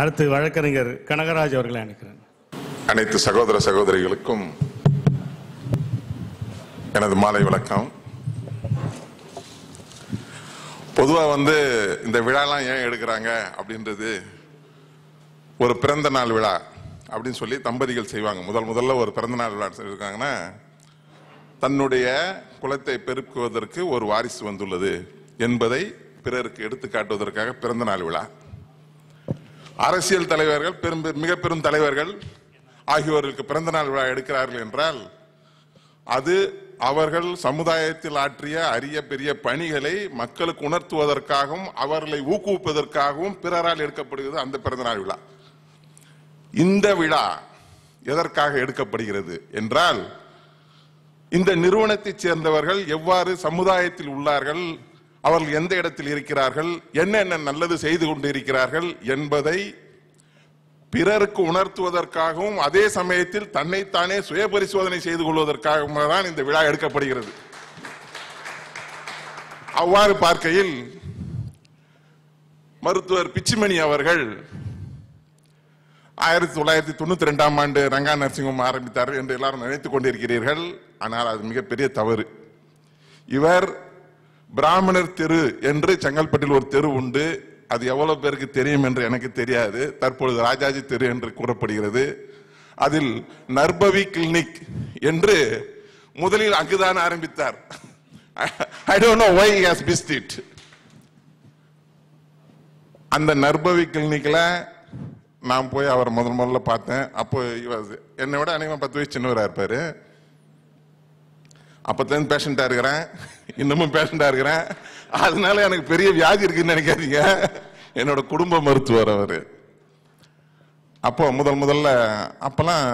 அடுத்து வழக்கறிஞர் கனகராஜ் அவர்களை அனுக்கிறேன் அனைத்து சகோதர சகோதரிகளுக்கும் எனது மாலை வணக்கம் பொதுவாக வந்து இந்த விழாலாம் ஏன் எடுக்கிறாங்க அப்படின்றது ஒரு பிறந்த நாள் விழா அப்படின்னு சொல்லி தம்பதிகள் செய்வாங்க முதல் முதல்ல ஒரு பிறந்த நாள் விழா இருக்காங்கன்னா தன்னுடைய குலத்தை பெருக்குவதற்கு ஒரு வாரிசு வந்துள்ளது என்பதை பிறருக்கு எடுத்து காட்டுவதற்காக பிறந்த நாள் விழா அரசியல் தலைவர்கள் பெரும் மிக பெரும் தலைவர்கள் ஆகியோருக்கு பிறந்த நாள் விழா எடுக்கிறார்கள் என்றால் அது அவர்கள் சமுதாயத்தில் ஆற்றிய அரிய பெரிய பணிகளை மக்களுக்கு உணர்த்துவதற்காகவும் அவர்களை ஊக்குவிப்பதற்காகவும் பிறரால் எடுக்கப்படுகிறது அந்த பிறந்தநாள் விழா இந்த விழா எதற்காக எடுக்கப்படுகிறது என்றால் இந்த நிறுவனத்தைச் சேர்ந்தவர்கள் எவ்வாறு சமுதாயத்தில் உள்ளார்கள் அவர்கள் எந்த இடத்தில் இருக்கிறார்கள் என்னென்ன நல்லது செய்து கொண்டு இருக்கிறார்கள் என்பதை பிறருக்கு உணர்த்துவதற்காகவும் அதே சமயத்தில் தன்னைத்தானே சுய பரிசோதனை செய்து கொள்வதற்காகவும் தான் இந்த விழா எடுக்கப்படுகிறது அவ்வாறு பார்க்கையில் மருத்துவர் பிச்சுமணி அவர்கள் ஆயிரத்தி தொள்ளாயிரத்தி தொண்ணூத்தி ரெண்டாம் ஆண்டு ரங்கா நரசிங்கம் ஆரம்பித்தார் என்று எல்லாரும் நினைத்துக் கொண்டிருக்கிறீர்கள் ஆனால் அது மிகப்பெரிய தவறு இவர் பிராமணர் தெரு என்று செங்கல்பட்டில் ஒரு தெரு உண்டு அது எவ்வளவு பேருக்கு தெரியும் என்று எனக்கு தெரியாது தற்பொழுது ராஜாஜி தெரு என்று கூறப்படுகிறது அதில் நர்பவி கிளினிக் என்று முதலில் அங்குதான் ஆரம்பித்தார் I don't know why has missed it அந்த நர்பவி கிளினிக்கில் நான் போய் அவர் முதல் முதல்ல பார்த்தேன் அப்போ என்னை விட அனைவரும் பத்து வயசு சின்னவராக இருப்பார் அப்பத்திலேருந்து பேஷண்ட்டாக இருக்கிறேன் இன்னமும் பேஷண்டா இருக்கிறேன் அதனால எனக்கு பெரிய வியாதி இருக்குன்னு நினைக்காதீங்க என்னோட குடும்ப மருத்துவர் அவர் அப்போ முதல் முதல்ல அப்பெல்லாம்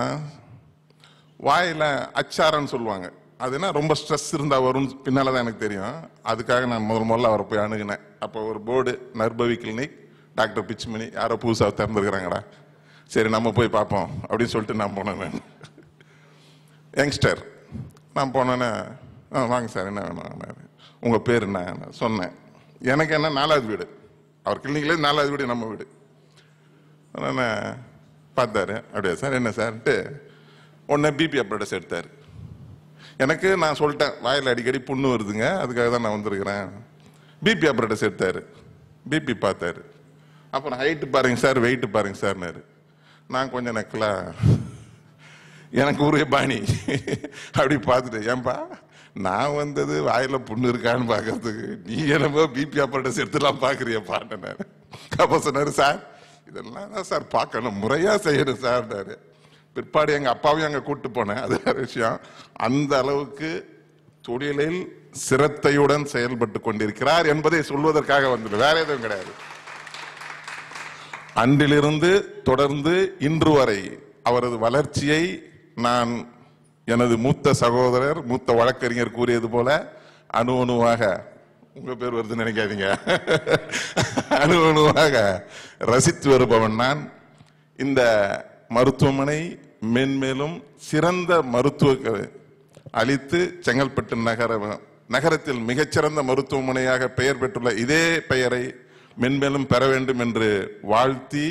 வாயில் அச்சாரன்னு சொல்லுவாங்க அதுனா ரொம்ப ஸ்ட்ரெஸ் இருந்தால் வரும்னு பின்னால் தான் எனக்கு தெரியும் அதுக்காக நான் முதல் முதல்ல அவரை போய் அணுகினேன் அப்போ ஒரு board Narbavi clinic doctor Pichumani யாரோ புதுசாக திறந்துருக்குறாங்கடா சரி நம்ம போய் பார்ப்போம் அப்படின்னு சொல்லிட்டு நான் போனேன் யங்ஸ்டர் நான் போனேன்னு ஆ வாங்க சார் என்ன வேணும் உங்கள் பேர் என்ன சொன்னேன் எனக்கு என்ன நாலாவது வீடு அவர் கிளினிக்கில் நாலாவது வீடு நம்ம வீடு என்ன பார்த்தாரு அப்படியா சார் என்ன சார்ன்ட்டு உடனே பிபி அப்டேட்டஸ் எடுத்தார் எனக்கு நான் சொல்லிட்டேன் வாயில் அடிக்கடி புண்ணு வருதுங்க அதுக்காக தான் நான் வந்திருக்கிறேன் பிபி அப்ரேட்டஸ் எடுத்தார் பிபி பார்த்தார் அப்புறம் ஹைட்டு பாருங்க சார் வெயிட்டு பாருங்க சார்னாரு நான் கொஞ்சம் நக்கலா எனக்கு ஒரே பாணி அப்படி பார்த்துட்டு ஏன்பா நான் வந்தது வாயில் புண்ணு இருக்கான்னு பார்க்கறதுக்கு நீ என்னமோ பிபி ஆப்ரேட்டர்ஸ் எடுத்துலாம் பார்க்குறிய பாட்டினார் அப்ப சொன்னார் சார் இதெல்லாம் தான் சார் பார்க்கணும் முறையாக செய்யணும் சார் பிற்பாடு எங்கள் அப்பாவையும் அங்கே கூட்டு போனேன் அது விஷயம் அந்த அளவுக்கு தொழிலில் சிரத்தையுடன் செயல்பட்டு கொண்டிருக்கிறார் என்பதை சொல்வதற்காக வந்தது வேற எதுவும் கிடையாது அன்றிலிருந்து தொடர்ந்து இன்று வரை அவரது வளர்ச்சியை நான் எனது மூத்த சகோதரர் மூத்த வழக்கறிஞர் கூறியது போல அணு அணுவாக உங்க பேர் வருதுன்னு நினைக்காதீங்க அணு அணுவாக ரசித்து வருபவன் நான் இந்த மருத்துவமனை மென்மேலும் சிறந்த மருத்துவ அளித்து செங்கல்பட்டு நகர நகரத்தில் மிகச்சிறந்த மருத்துவமனையாக பெயர் பெற்றுள்ள இதே பெயரை மென்மேலும் பெற வேண்டும் என்று வாழ்த்தி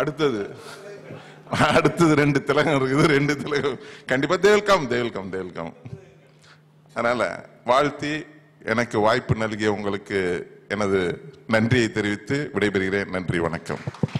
அடுத்தது அடுத்தது ரெண்டு திலகம் இருக்குது ரெண்டு திலகம் கண்டிப்பாக தேவல்காம் தேவல்காம் தேவல்காம் அதனால் வாழ்த்தி எனக்கு வாய்ப்பு நல்கிய உங்களுக்கு எனது நன்றியை தெரிவித்து விடைபெறுகிறேன் நன்றி வணக்கம்